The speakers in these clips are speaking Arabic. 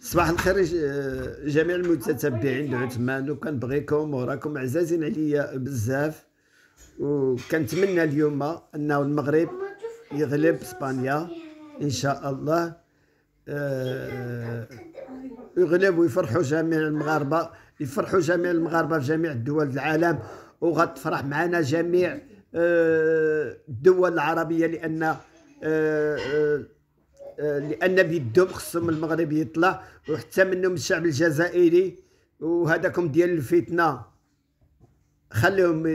صباح الخير جميع المتتبعين عثمان وكنبغيكم وراكم عزازين عليا بزاف وكنتمنى اليوم انه المغرب يغلب اسبانيا ان شاء الله آه، يغلب ويفرحوا جميع المغاربه يفرحوا جميع المغاربه في جميع الدول العالم وغتفرح معنا جميع آه، الدول العربيه لان آه، آه، لان بيدو خصهم المغرب يطلع وحتى منهم الشعب الجزائري وهذاكم ديال الفتنه خليهم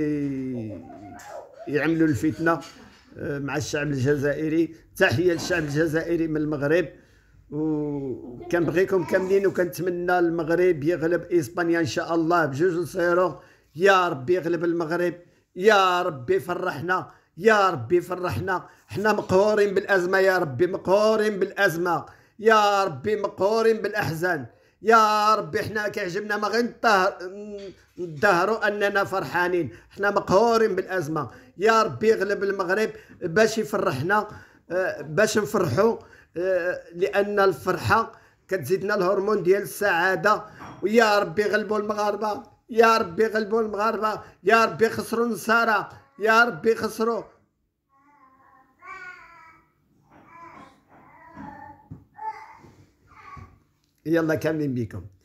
يعملوا الفتنه آه، مع الشعب الجزائري تحيه للشعب الجزائري من المغرب وكنبغيكم كاملين وكنتمنى المغرب يغلب اسبانيا ان شاء الله بجوج لصيرو يا ربي يغلب المغرب يا ربي فرحنا يا ربي فرحنا حنا مقهورين بالازمه يا ربي مقهورين بالازمه يا ربي مقهورين بالاحزان يا ربي حنا كيعجبنا ما غير نظهروا اننا فرحانين حنا مقهورين بالازمه يا ربي غلب المغرب باش يفرحنا باش نفرحوا لان الفرحه كتزيدنا الهرمون ديال السعاده ويا ربي غلبوا المغاربه يا ربي غلبوا المغاربه يا ربي خسروا النصارى يا ربي خسروه يلا كاملين بيكم